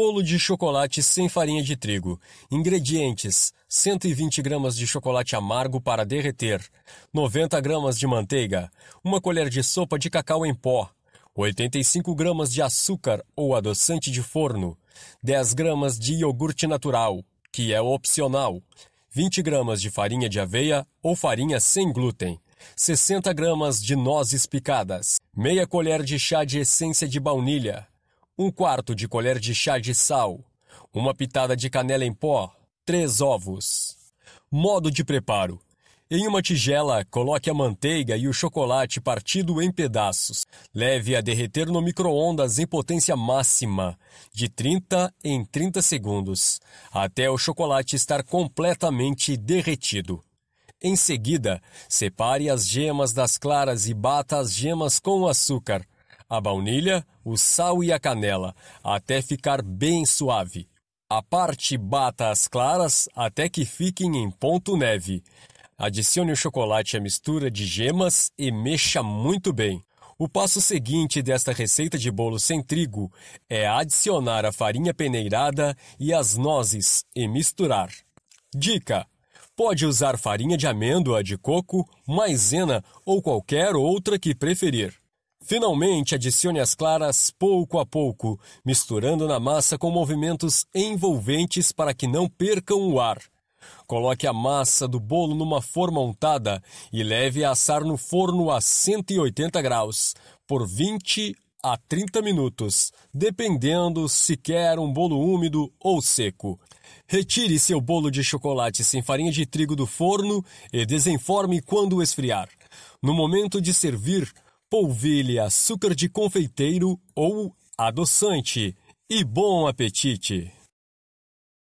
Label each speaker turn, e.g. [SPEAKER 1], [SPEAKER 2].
[SPEAKER 1] Bolo de chocolate sem farinha de trigo. Ingredientes: 120 gramas de chocolate amargo para derreter, 90 gramas de manteiga, uma colher de sopa de cacau em pó, 85 gramas de açúcar ou adoçante de forno, 10 gramas de iogurte natural, que é opcional, 20 gramas de farinha de aveia ou farinha sem glúten, 60 gramas de nozes picadas, meia colher de chá de essência de baunilha, um quarto de colher de chá de sal, uma pitada de canela em pó, três ovos. Modo de preparo. Em uma tigela, coloque a manteiga e o chocolate partido em pedaços. Leve a derreter no micro-ondas em potência máxima, de 30 em 30 segundos, até o chocolate estar completamente derretido. Em seguida, separe as gemas das claras e bata as gemas com açúcar a baunilha, o sal e a canela, até ficar bem suave. A parte bata as claras até que fiquem em ponto neve. Adicione o chocolate à mistura de gemas e mexa muito bem. O passo seguinte desta receita de bolo sem trigo é adicionar a farinha peneirada e as nozes e misturar. Dica: pode usar farinha de amêndoa, de coco, maisena ou qualquer outra que preferir. Finalmente, adicione as claras pouco a pouco, misturando na massa com movimentos envolventes para que não percam o ar. Coloque a massa do bolo numa forma untada e leve a assar no forno a 180 graus por 20 a 30 minutos, dependendo se quer um bolo úmido ou seco. Retire seu bolo de chocolate sem farinha de trigo do forno e desenforme quando esfriar. No momento de servir, polvilhe, açúcar de confeiteiro ou adoçante. E bom apetite!